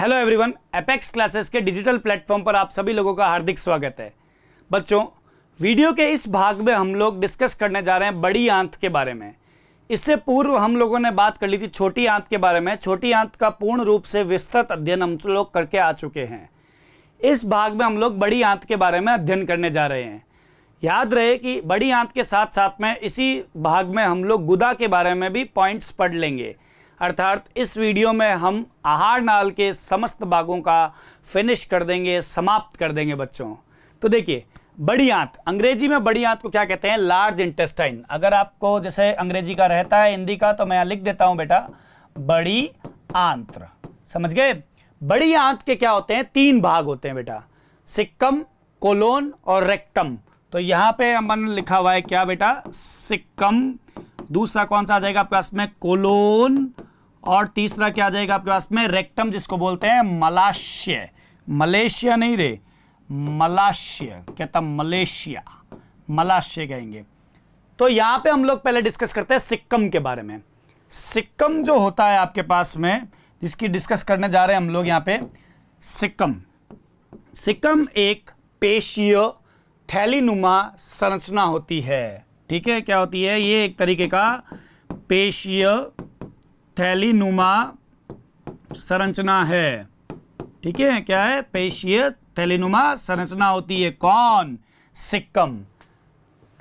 hello everyone Apex classes के digital platform पर आप सभी लोगों का हार्दिक स्वागत है बच्चों वीडियो के इस भाग में हम लोग डिस्कस करने जा रहे हैं बड़ी आंत के बारे में इससे पूर्व हम लोगों ने बात कर ली थी छोटी आंत के बारे में छोटी आंत का पूर्ण रूप से विस्तृत अध्ययन हम लोग करके आ चुके हैं इस भाग में हम लोग बड़ी आंत के बारे में अध्ययन करने जा रहे हैं याद रहे कि बड़ी आंत के साथ साथ में इसी भाग में हम लोग गुदा के बारे में भी पॉइंट्स पढ़ लेंगे अर्थात इस वीडियो में हम आहार नाल के समस्त भागों का फिनिश कर देंगे समाप्त कर देंगे बच्चों तो देखिए बड़ी आंत अंग्रेजी में बड़ी आंत को क्या कहते हैं लार्ज इंटेस्टाइन अगर आपको जैसे अंग्रेजी का रहता है हिंदी का तो मैं लिख देता हूं बेटा बड़ी आंत्र समझ गए बड़ी आंत के क्या होते हैं तीन भाग होते हैं बेटा सिक्कम कोलोन और रेक्टम तो यहां पे हमने लिखा हुआ है क्या बेटा सिक्कम दूसरा कौन सा आ जाएगा आपके पास में कोलोन और तीसरा क्या आ जाएगा आपके पास में रेक्टम जिसको बोलते हैं मलाशय मलेशिया नहीं रे मलाशय कहता मलेशिया मलाशय कहेंगे तो यहां पे हम लोग पहले डिस्कस करते हैं सिक्कम के बारे में सिक्कम जो होता है आपके पास में जिसकी डिस्कस करने जा रहे हैं हम लोग यहाँ पे सिक्किम सिक्किम एक पेशीय थैलीनुमा संरचना होती है ठीक है क्या होती है ये एक तरीके का पेशीय थैलीनुमा संरचना है ठीक है क्या है पेशीय थैलीनुमा संरचना होती है कौन सिक्कम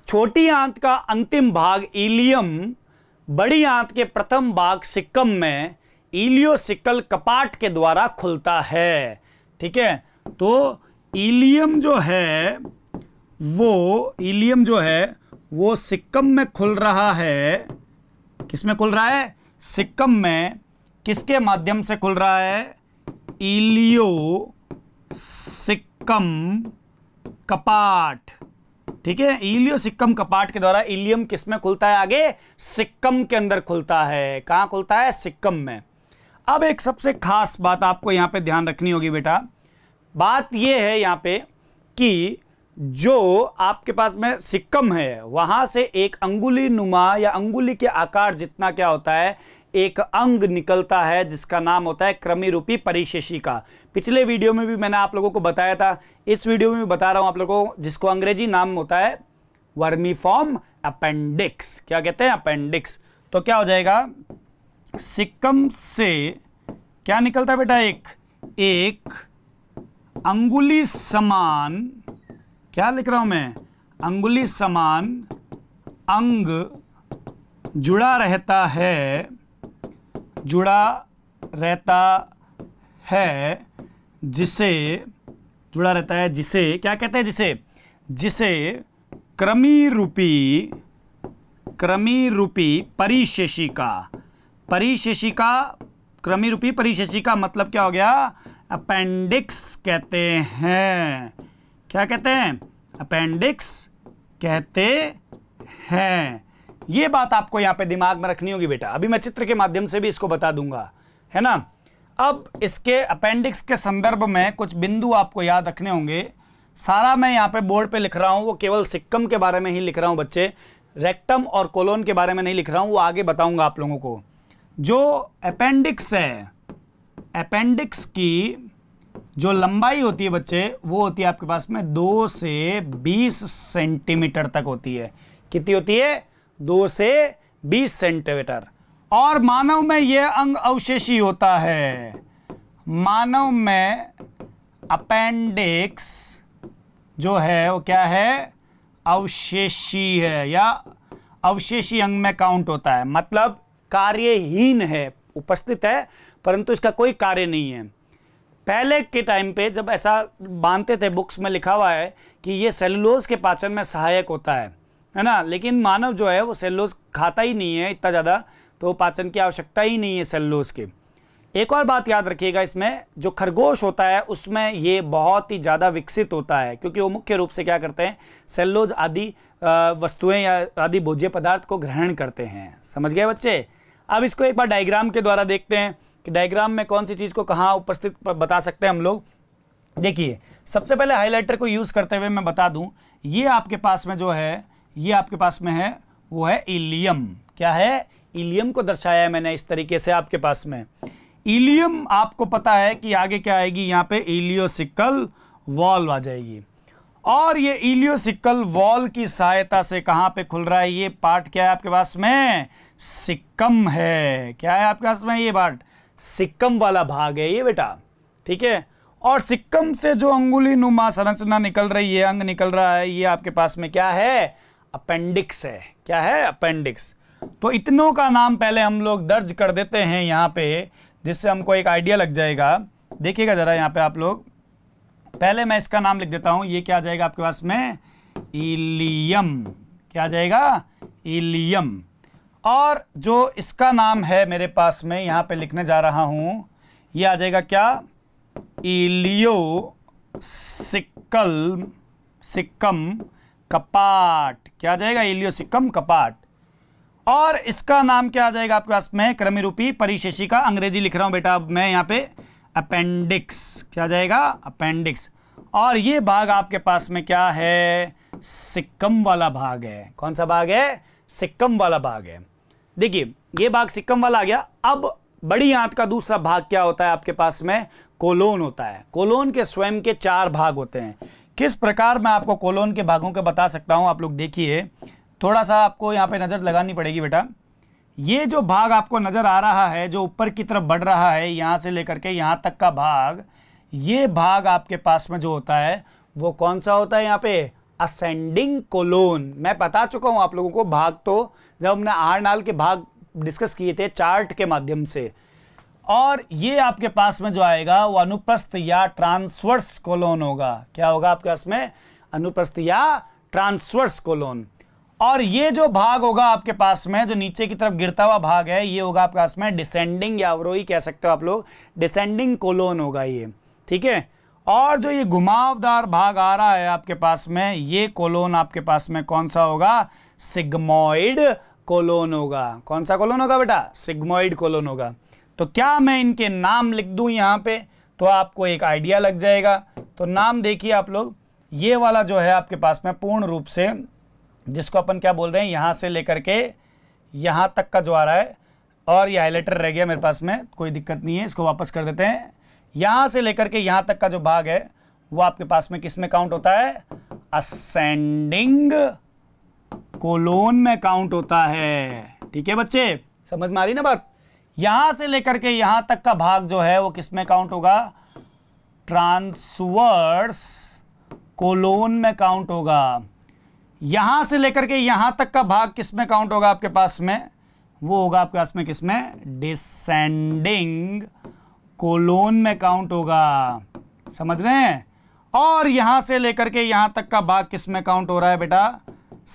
छोटी आंत का अंतिम भाग इलियम बड़ी आंत के प्रथम भाग सिक्कम में इलियोसिकल कपाट के द्वारा खुलता है ठीक है तो इलियम जो है वो इलियम जो है वो सिक्कम में खुल रहा है किस में खुल रहा है सिक्किम में किसके माध्यम से खुल रहा है इलियो सिक्कम कपाट ठीक है इलियो सिक्कम कपाट के द्वारा इलियम किस में खुलता है आगे सिक्कम के अंदर खुलता है कहां खुलता है सिक्कम में अब एक सबसे खास बात आपको यहां पे ध्यान रखनी होगी बेटा बात यह है यहां पे कि जो आपके पास में सिक्कम है वहां से एक अंगुली नुमा या अंगुली के आकार जितना क्या होता है एक अंग निकलता है जिसका नाम होता है क्रमी रूपी परिशेषी का पिछले वीडियो में भी मैंने आप लोगों को बताया था इस वीडियो में भी बता रहा हूं आप लोगों जिसको अंग्रेजी नाम होता है वर्मीफॉर्म अपेंडिक्स क्या कहते हैं अपेंडिक्स तो क्या हो जाएगा सिक्कम से क्या निकलता बेटा एक एक अंगुली समान क्या लिख रहा हूं मैं अंगुली समान अंग जुड़ा रहता है जुड़ा रहता है जिसे जुड़ा रहता है जिसे क्या कहते हैं जिसे जिसे क्रमी रूपी क्रमी रूपी परिशेषिका परिशेषिका क्रमी रूपी परिशेषिका मतलब क्या हो गया अपेंडिक्स कहते हैं क्या कहते हैं अपेंडिक्स कहते हैं ये बात आपको यहाँ पे दिमाग में रखनी होगी बेटा अभी मैं चित्र के माध्यम से भी इसको बता दूंगा है ना अब इसके अपेंडिक्स के संदर्भ में कुछ बिंदु आपको याद रखने होंगे सारा मैं यहाँ पे बोर्ड पे लिख रहा हूँ वो केवल सिक्कम के बारे में ही लिख रहा हूँ बच्चे रेक्टम और कोलोन के बारे में नहीं लिख रहा हूँ वो आगे बताऊंगा आप लोगों को जो अपेंडिक्स है अपेंडिक्स की जो लंबाई होती है बच्चे वो होती है आपके पास में दो से बीस सेंटीमीटर तक होती है कितनी होती है दो से बीस सेंटीमीटर और मानव में यह अंग अवशेषी होता है मानव में अपेंडिक्स जो है वो क्या है अवशेषी है या अवशेषी अंग में काउंट होता है मतलब कार्यहीन है उपस्थित है परंतु इसका कोई कार्य नहीं है पहले के टाइम पे जब ऐसा मानते थे बुक्स में लिखा हुआ है कि ये सेलुलोज के पाचन में सहायक होता है है ना लेकिन मानव जो है वो सेलुलोज खाता ही नहीं है इतना ज़्यादा तो पाचन की आवश्यकता ही नहीं है सेलुलोज के एक और बात याद रखिएगा इसमें जो खरगोश होता है उसमें ये बहुत ही ज़्यादा विकसित होता है क्योंकि वो मुख्य रूप से क्या करते हैं सेल्लोज आदि वस्तुएं या आदि भोज्य पदार्थ को ग्रहण करते हैं समझ गए बच्चे अब इसको एक बार डायग्राम के द्वारा देखते हैं कि डायग्राम में कौन सी चीज़ को कहाँ उपस्थित बता सकते हैं हम लोग देखिए सबसे पहले हाईलाइटर को यूज़ करते हुए मैं बता दूं ये आपके पास में जो है ये आपके पास में है वो है इलियम क्या है इलियम को दर्शाया है मैंने इस तरीके से आपके पास में इलियम आपको पता है कि आगे क्या आएगी यहाँ पे इलियोसिकल वॉल्व आ जाएगी और ये इलियोसिकल वॉल की सहायता से कहाँ पे खुल रहा है ये पार्ट क्या है आपके पास में सिक्कम है क्या है आपके पास में ये पार्ट सिक्कम वाला भाग है ये बेटा ठीक है और सिक्कम से जो अंगुली नुमा संरचना निकल रही है अंग निकल रहा है ये आपके पास में क्या है अपेंडिक्स है क्या है अपेंडिक्स तो इतनों का नाम पहले हम लोग दर्ज कर देते हैं यहाँ पे जिससे हमको एक आइडिया लग जाएगा देखिएगा ज़रा यहाँ पे आप लोग पहले मैं इसका नाम लिख देता हूँ ये क्या आ जाएगा आपके पास में इलियम क्या आ जाएगा इलियम और जो इसका नाम है मेरे पास में यहाँ पे लिखने जा रहा हूँ ये आ जाएगा क्या इलियो सिक्कल सिक्कम कपाट क्या आ जाएगा इलियो सिक्कम कपाट और इसका नाम क्या आ जाएगा आपके पास में क्रमी रूपी परिशेषी का अंग्रेजी लिख रहा हूँ बेटा मैं यहाँ पे अपेंडिक्स क्या जाएगा अपेंडिक्स और ये भाग आपके पास में क्या है सिक्कम वाला भाग है कौन सा भाग है सिक्कम वाला भाग है देखिए ये भाग सिक्कम वाला आ गया अब बड़ी आंत का दूसरा भाग क्या होता है आपके पास में कोलोन होता है कोलोन के स्वयं के चार भाग होते हैं किस प्रकार मैं आपको कोलोन के भागों के बता सकता हूँ आप लोग देखिए थोड़ा सा आपको यहाँ पे नज़र लगानी पड़ेगी बेटा ये जो भाग आपको नज़र आ रहा है जो ऊपर की तरफ बढ़ रहा है यहाँ से लेकर के यहाँ तक का भाग ये भाग आपके पास में जो होता है वो कौन सा होता है यहाँ पे असेंडिंग कोलोन मैं बता चुका हूं आप लोगों को भाग तो जब हमने आर नाल के भाग डिस्कस किए थे चार्ट के माध्यम से और ये आपके पास में जो आएगा वो अनुप्रस्थ या ट्रांसवर्स कोलोन होगा क्या होगा आपके पास में अनुप्रस्थ या ट्रांसवर्स कोलोन और ये जो भाग होगा आपके पास में जो नीचे की तरफ गिरता हुआ भाग है ये होगा आपके पास में डिसेंडिंग या अवरोही कह सकते हो आप लोग डिसेंडिंग कोलोन होगा ये ठीक है और जो ये घुमावदार भाग आ रहा है आपके पास में ये कोलोन आपके पास में कौन सा होगा सिग्मोइड कोलोन होगा कौन सा कोलोन होगा बेटा सिग्मोइड कोलोन होगा तो क्या मैं इनके नाम लिख दूं यहाँ पे तो आपको एक आइडिया लग जाएगा तो नाम देखिए आप लोग ये वाला जो है आपके पास में पूर्ण रूप से जिसको अपन क्या बोल रहे हैं यहाँ से लेकर के यहाँ तक का जो आ रहा है और ये हाईलाइटर रह गया मेरे पास में कोई दिक्कत नहीं है इसको वापस कर देते हैं यहां से लेकर के यहां तक का जो भाग है वो आपके पास में किस में काउंट होता है असेंडिंग कोलोन में काउंट होता है ठीक है बच्चे समझ में आ रही ना बात यहां से लेकर के यहां तक का भाग जो है वो किस में काउंट होगा ट्रांसवर्स कोलोन में काउंट होगा यहां से लेकर के यहां तक का भाग किस में काउंट होगा आपके पास में वो होगा आपके पास में किस में डिसेंडिंग कोलोन में काउंट होगा समझ रहे हैं और यहां से लेकर के यहां तक का भाग किस में काउंट हो रहा है बेटा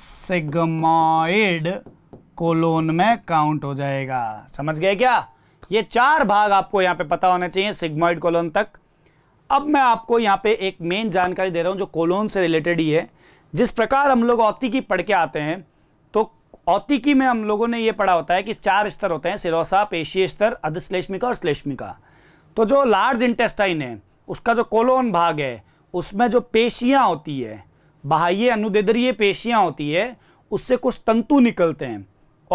सिग्माइड कोलोन में काउंट हो जाएगा समझ गए क्या ये चार भाग आपको यहाँ पे पता होना चाहिए सिग्माइड कोलोन तक अब मैं आपको यहाँ पे एक मेन जानकारी दे रहा हूं जो कोलोन से रिलेटेड ही है जिस प्रकार हम लोग औतिकी पढ़ के आते हैं तो औतिकी में हम लोगों ने यह पढ़ा होता है कि चार स्तर होते हैं सिरोसा पेशी स्तर अधिश्लेष्मिका और श्लेष्मिका तो जो लार्ज इंटेस्टाइन है उसका जो कोलोन भाग है उसमें जो पेशियाँ होती है बाह्य अनुदेदरीय पेशियाँ होती है उससे कुछ तंतु निकलते हैं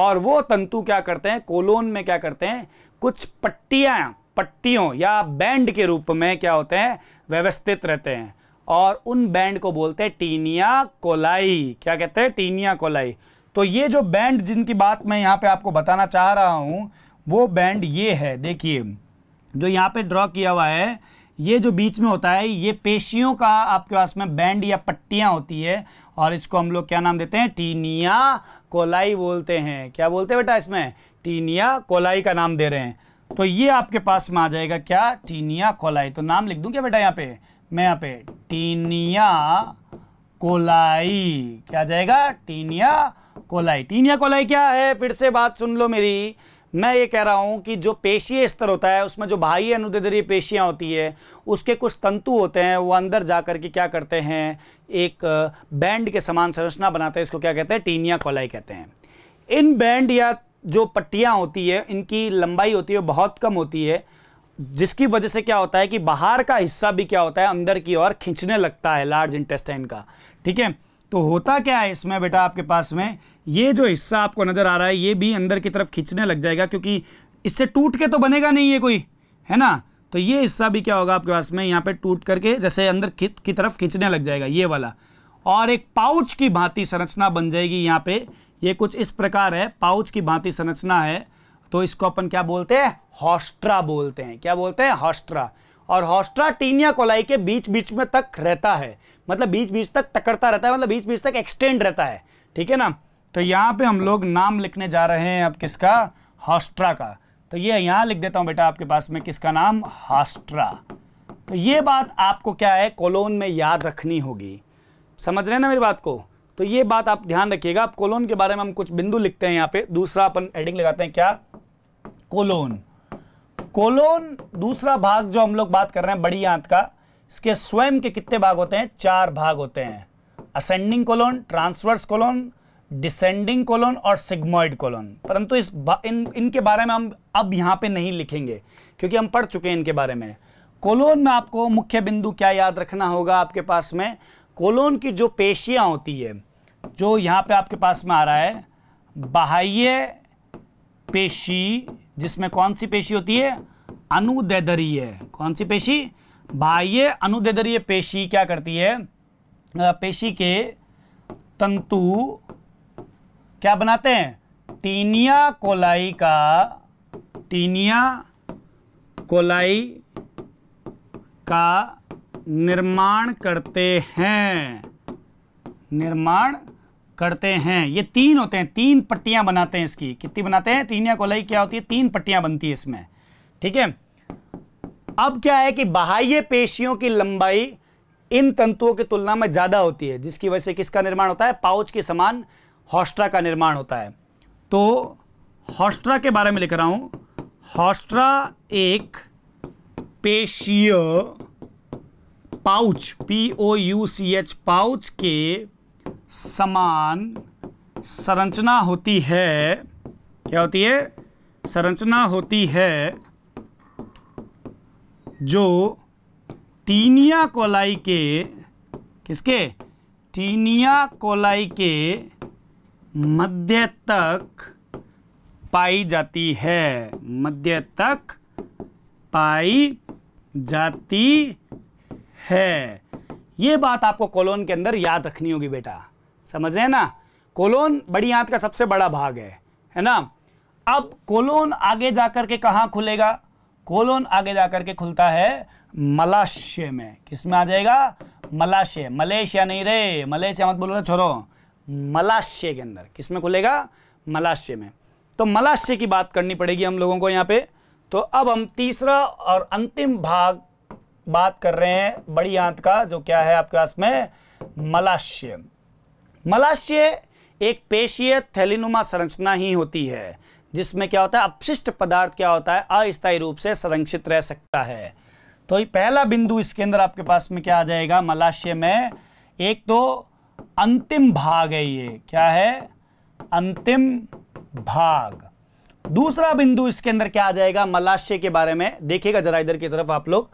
और वो तंतु क्या करते हैं कोलोन में क्या करते हैं कुछ पट्टियाँ पट्टियों या बैंड के रूप में क्या होते हैं व्यवस्थित रहते हैं और उन बैंड को बोलते हैं टीनिया कोलाई क्या कहते हैं टीनिया कोलाई तो ये जो बैंड जिनकी बात मैं यहाँ पे आपको बताना चाह रहा हूँ वो बैंड ये है देखिए जो यहाँ पे ड्रॉ किया हुआ है ये जो बीच में होता है ये पेशियों का आपके पास में बैंड या पट्टियाँ होती है और इसको हम लोग क्या नाम देते हैं टीनिया कोलाई बोलते हैं क्या बोलते हैं बेटा इसमें टीनिया कोलाई का नाम दे रहे हैं तो ये आपके पास में आ जाएगा क्या टीनिया कोलाई तो नाम लिख दूँ क्या बेटा यहाँ पे मैं यहाँ पे टीनिया कोलाई क्या जाएगा टीनिया कोलाई टीनिया कोलाई क्या है फिर से बात सुन लो मेरी मैं ये कह रहा हूँ कि जो पेशीय स्तर होता है उसमें जो बाह्य अनुदेदरीय पेशियाँ होती है उसके कुछ तंतु होते हैं वो अंदर जा कर के क्या करते हैं एक बैंड के समान संरचना बनाते हैं इसको क्या कहते हैं टीनिया कोलाई कहते हैं इन बैंड या जो पट्टियाँ होती है इनकी लंबाई होती है बहुत कम होती है जिसकी वजह से क्या होता है कि बाहर का हिस्सा भी क्या होता है अंदर की ओर खींचने लगता है लार्ज इंटेस्टाइन का ठीक है तो होता क्या है इसमें बेटा आपके पास में ये जो हिस्सा आपको नज़र आ रहा है ये भी अंदर की तरफ खींचने लग जाएगा क्योंकि इससे टूट के तो बनेगा नहीं ये कोई है ना तो ये हिस्सा भी क्या होगा आपके पास में यहाँ पे टूट करके जैसे अंदर की तरफ खींचने लग जाएगा ये वाला और एक पाउच की भांति संरचना बन जाएगी यहाँ पे ये कुछ इस प्रकार है पाउच की भांति संरचना है तो इसको अपन क्या बोलते हैं हॉस्ट्रा बोलते हैं क्या बोलते हैं हॉस्ट्रा और हॉस्ट्राटीनिया कोलाई के बीच बीच में तक रहता है मतलब बीच बीच तक टकरता रहता है मतलब बीच बीच तक एक्सटेंड रहता है ठीक है ना तो यहाँ पे हम लोग नाम लिखने जा रहे हैं अब किसका हॉस्ट्रा का तो ये यहाँ लिख देता हूँ बेटा आपके पास में किसका नाम हॉस्ट्रा तो ये बात आपको क्या है कोलोन में याद रखनी होगी समझ रहे हैं ना मेरी बात को तो ये बात आप ध्यान रखिएगा आप कोलोन के बारे में हम कुछ बिंदु लिखते हैं यहाँ पे दूसरा अपन एडिंग लगाते हैं क्या कोलोन कोलोन दूसरा भाग जो हम लोग बात कर रहे हैं बड़ी आंत का इसके स्वयं के कितने भाग होते हैं चार भाग होते हैं ascending colon transverse colon descending colon और सिग्मोइड कोलोन परंतु इस इन इनके बारे में हम अब यहां पे नहीं लिखेंगे क्योंकि हम पढ़ चुके हैं इनके बारे में कोलोन में आपको मुख्य बिंदु क्या याद रखना होगा आपके पास में कोलोन की जो पेशियां होती है जो यहाँ पे आपके पास में आ रहा है बाह्य पेशी जिसमें कौन सी पेशी होती है अनुदैदरीय कौन सी पेशी बाह्य अनुदैदरीय पेशी क्या करती है पेशी के तंतु क्या बनाते हैं टीनिया कोलाई का टीनिया कोलाई का निर्माण करते हैं निर्माण करते हैं ये तीन होते हैं तीन पट्टियां बनाते हैं इसकी कितनी बनाते हैं तीन या कोलाई क्या होती है तीन पट्टियां बनती है इसमें ठीक है अब क्या है कि बाह्य पेशियों की लंबाई इन तंतुओं की तुलना में ज़्यादा होती है जिसकी वजह से किसका निर्माण होता है पाउच के समान हॉस्ट्रा का निर्माण होता है तो हॉस्ट्रा के बारे में लिख रहा हूं हॉस्ट्रा एक पेशीय pouch P O U C H pouch के समान संरचना होती है क्या होती है संरचना होती है जो टीनिया कोलाई के किसके टीनिया कोलाई के मध्य तक पाई जाती है मध्य तक पाई जाती है ये बात आपको कॉलोन के अंदर याद रखनी होगी बेटा समझ रहे हैं ना कोलोन बड़ी आंत का सबसे बड़ा भाग है है ना अब कोलोन आगे जाकर के कहा खुलेगा कोलोन आगे जाकर के खुलता है मलाशय में किस में आ जाएगा मलाशय मलेशिया नहीं रे मलेशिया मत बोलो ना छोड़ो मलाशय के अंदर किस में खुलेगा मलाशय में तो मलाशय की बात करनी पड़ेगी हम लोगों को यहाँ पे तो अब हम तीसरा और अंतिम भाग बात कर रहे हैं बड़ी आंत का जो क्या है आपके पास में मलाशय मलाशय एक पेशीय थैलीनुमा संरचना ही होती है जिसमें क्या होता है अपशिष्ट पदार्थ क्या होता है अस्थायी रूप से संरक्षित रह सकता है तो ये पहला बिंदु इसके अंदर आपके पास में क्या आ जाएगा मलाशय में एक तो अंतिम भाग है ये क्या है अंतिम भाग दूसरा बिंदु इसके अंदर क्या आ जाएगा मलाशय के बारे में देखिएगा जरा इधर की तरफ आप लोग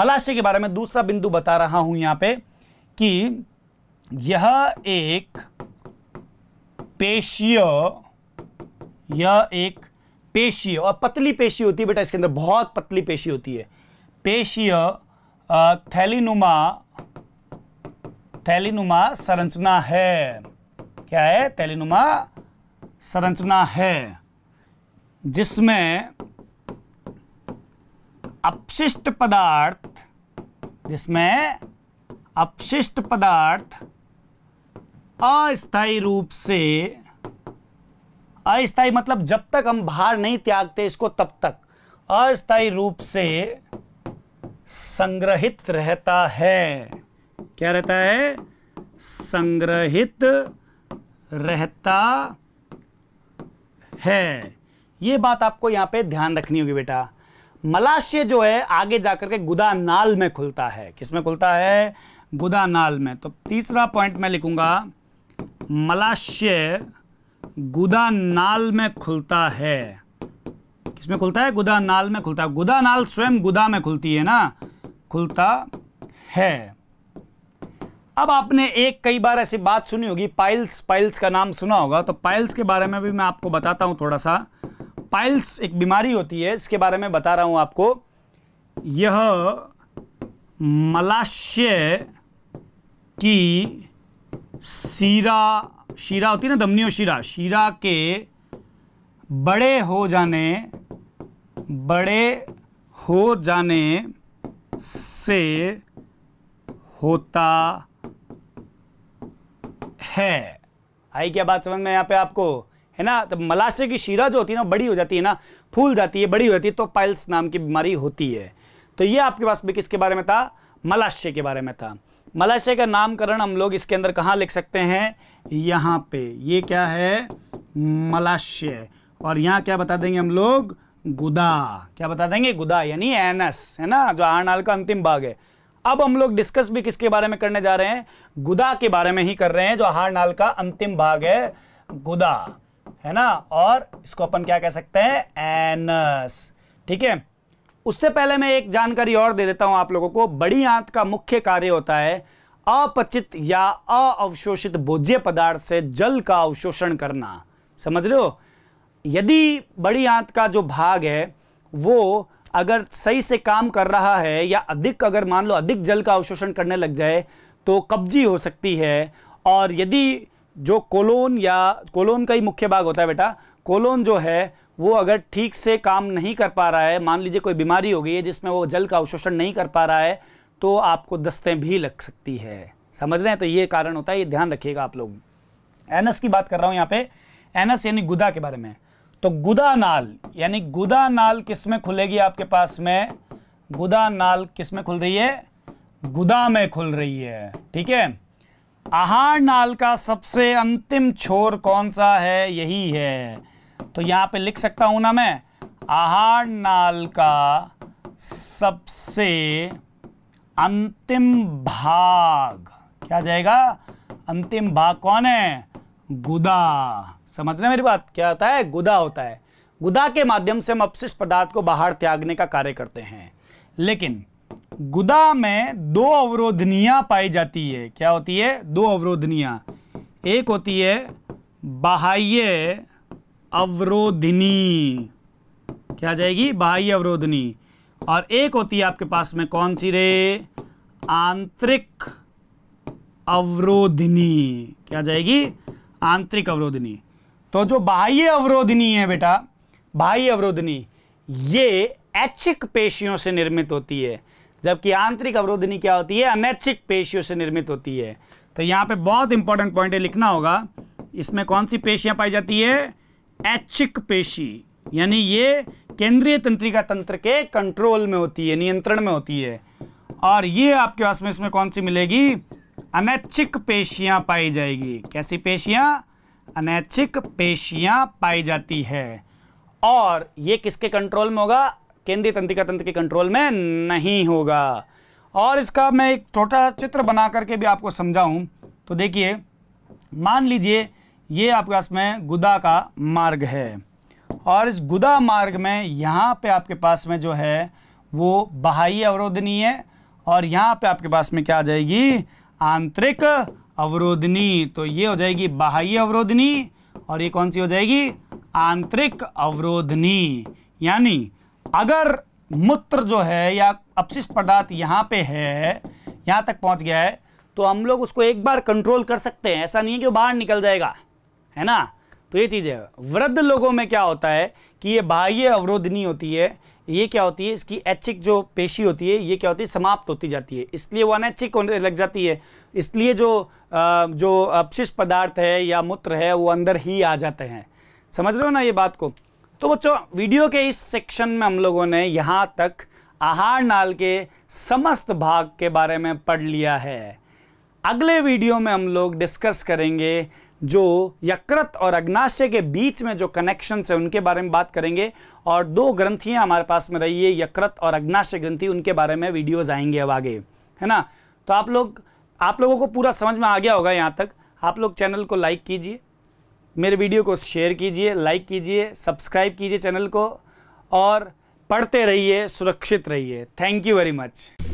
मलाशय के बारे में दूसरा बिंदु बता रहा हूं यहां पे कि यह एक पेशीय यह एक पेशीय और पतली पेशी होती है बेटा इसके अंदर बहुत पतली पेशी होती है पेशीय थैलीनुमा थैलीनुमा संरचना है क्या है थैलीनुमा संरचना है जिसमें अपशिष्ट पदार्थ जिसमें अपशिष्ट पदार्थ अस्थायी रूप से अस्थायी मतलब जब तक हम भार नहीं त्यागते इसको तब तक अस्थायी रूप से संग्रहित रहता है क्या रहता है संग्रहित रहता है ये बात आपको यहां पे ध्यान रखनी होगी बेटा मलाशय जो है आगे जाकर के गुदानाल में खुलता है किसमें खुलता है गुदानाल में तो तीसरा पॉइंट मैं लिखूंगा मलाशय नाल में खुलता है किसमें खुलता है गुदा नाल में खुलता है गुदा नाल स्वयं गुदा में खुलती है ना खुलता है अब आपने एक कई बार ऐसी बात सुनी होगी पाइल्स पाइल्स का नाम सुना होगा तो पाइल्स के बारे में भी मैं आपको बताता हूं थोड़ा सा पाइल्स एक बीमारी होती है इसके बारे में बता रहा हूं आपको यह मलाशय की शीरा शीरा होती है ना दमनी शीरा शीरा के बड़े हो जाने बड़े हो जाने से होता है आई क्या बात समझ में यहाँ पे आपको है ना तो मलाशय की शीरा जो होती है ना बड़ी हो जाती है ना फूल जाती है बड़ी हो जाती है तो पाइल्स नाम की बीमारी होती है तो ये आपके पास भी किसके बारे में था मलाशय के बारे में था मलाशय का नामकरण हम लोग इसके अंदर कहाँ लिख सकते हैं यहाँ पे ये क्या है मलाशय और यहाँ क्या बता देंगे हम लोग गुदा क्या बता देंगे गुदा यानी एनस है ना जो आरनाल का अंतिम भाग है अब हम लोग डिस्कस भी किसके बारे में करने जा रहे हैं गुदा के बारे में ही कर रहे हैं जो हारनाल नाल का अंतिम भाग है गुदा है ना और इसको अपन क्या कह सकते हैं एनस ठीक है उससे पहले मैं एक जानकारी और दे देता हूं आप लोगों को बड़ी आंत का मुख्य कार्य होता है अपचित या अवशोषित भोज्य पदार्थ से जल का अवशोषण करना समझ रहे हो यदि बड़ी आंत का जो भाग है वो अगर सही से काम कर रहा है या अधिक अगर मान लो अधिक जल का अवशोषण करने लग जाए तो कब्जी हो सकती है और यदि जो कोलोन या कोलोन का ही मुख्य भाग होता है बेटा कोलोन जो है वो अगर ठीक से काम नहीं कर पा रहा है मान लीजिए कोई बीमारी हो गई है जिसमें वो जल का अवशोषण नहीं कर पा रहा है तो आपको दस्तें भी लग सकती है समझ रहे हैं तो ये कारण होता है ये ध्यान रखिएगा आप लोग एनएस की बात कर रहा हूँ यहाँ पे एनएस यानी गुदा के बारे में तो गुदा नाल यानी गुदा नाल किस में खुलेगी आपके पास में गुदा नाल किस में खुल रही है गुदा में खुल रही है ठीक है आहार नाल का सबसे अंतिम छोर कौन सा है यही है तो यहां पे लिख सकता हूं ना मैं आहार नाल का सबसे अंतिम भाग क्या जाएगा अंतिम भाग कौन है गुदा समझ रहे मेरी बात क्या होता है गुदा होता है गुदा के माध्यम से हम अपशिष्ट पदार्थ को बाहर त्यागने का कार्य करते हैं लेकिन गुदा में दो अवरोधनिया पाई जाती है क्या होती है दो अवरोधनिया एक होती है बाह्य अवरोधिनी क्या आ जाएगी बाह्य अवरोधनी और एक होती है आपके पास में कौन सी रे आंतरिक अवरोधनी क्या जाएगी आंतरिक अवरोधनी तो जो बाह्य अवरोधनी है बेटा बाह्य अवरोधनी ये ऐच्छिक पेशियों से निर्मित होती है जबकि आंतरिक अवरोधनी क्या होती है अनैच्छिक पेशियों से निर्मित होती है तो यहां पे बहुत इंपॉर्टेंट पॉइंट है लिखना होगा इसमें कौन सी पेशियां पाई जाती है ऐच्छिक पेशी यानी ये केंद्रीय तंत्रिका तंत्र के कंट्रोल में होती है नियंत्रण में होती है और ये आपके पास में इसमें कौन सी मिलेगी अनैच्छिक पेशियां पाई जाएगी कैसी पेशियां अनैच्छिक पेशियां पाई जाती है और ये किसके कंट्रोल में होगा केंद्रीय तंत्रिका तंत्र के कंट्रोल में नहीं होगा और इसका मैं एक छोटा चित्र बना करके भी आपको समझाऊं तो देखिए मान लीजिए ये आपके पास में गुदा का मार्ग है और इस गुदा मार्ग में यहाँ पे आपके पास में जो है वो बाह्य है और यहाँ पे आपके पास में क्या आ जाएगी आंतरिक अवरोधनी तो ये हो जाएगी बाह्य अवरोधनी और ये कौन सी हो जाएगी आंतरिक अवरोधनी यानी अगर मूत्र जो है या अपशिष्ट पदार्थ यहाँ पे है यहाँ तक पहुँच गया है तो हम लोग उसको एक बार कंट्रोल कर सकते हैं ऐसा नहीं है कि वो बाहर निकल जाएगा है ना तो ये चीज़ है वृद्ध लोगों में क्या होता है कि ये बाह्य अवरोधनी होती है ये क्या होती है इसकी ऐच्छिक जो पेशी होती है ये क्या होती है समाप्त होती जाती है इसलिए वो अनैच्छिक होने लग जाती है इसलिए जो जो अपशिष्ट पदार्थ है या मूत्र है वो अंदर ही आ जाते हैं समझ रहे हो ना ये बात को तो बच्चों वीडियो के इस सेक्शन में हम लोगों ने यहाँ तक आहार नाल के समस्त भाग के बारे में पढ़ लिया है अगले वीडियो में हम लोग डिस्कस करेंगे जो यकृत और अग्नाशय के बीच में जो कनेक्शन है उनके बारे में बात करेंगे और दो ग्रंथियाँ हमारे पास में रही है यकृत और अग्नाशय ग्रंथि उनके बारे में वीडियोज़ आएंगे अब आगे है ना तो आप लोग आप लोगों को पूरा समझ में आ गया होगा यहाँ तक आप लोग चैनल को लाइक कीजिए मेरे वीडियो को शेयर कीजिए लाइक कीजिए सब्सक्राइब कीजिए चैनल को और पढ़ते रहिए सुरक्षित रहिए थैंक यू वेरी मच